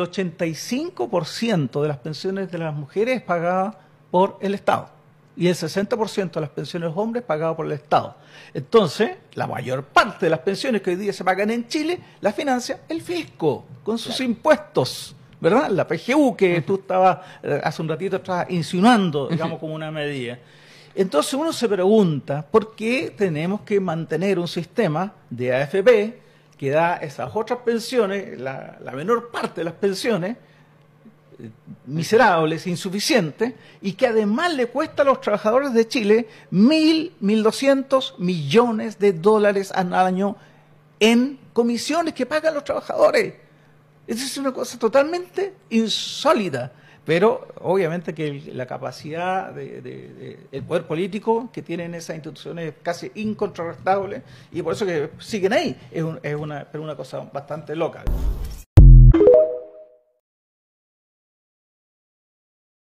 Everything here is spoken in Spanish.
el 85% de las pensiones de las mujeres es pagada por el Estado y el 60% de las pensiones de los hombres pagada por el Estado. Entonces, la mayor parte de las pensiones que hoy día se pagan en Chile la financia el fisco con sus impuestos. ¿Verdad? La PGU que tú estabas eh, hace un ratito estabas insinuando, digamos, como una medida. Entonces uno se pregunta por qué tenemos que mantener un sistema de AFP que da esas otras pensiones, la, menor parte de las pensiones, eh, miserables, insuficientes, y que además le cuesta a los trabajadores de Chile mil, mil doscientos millones de dólares al año en comisiones que pagan los trabajadores. Esa es una cosa totalmente insólida. Pero obviamente que la capacidad, de, el poder político que tienen esas instituciones es casi incontrolable y por eso que siguen ahí. Es, es una, una cosa bastante loca.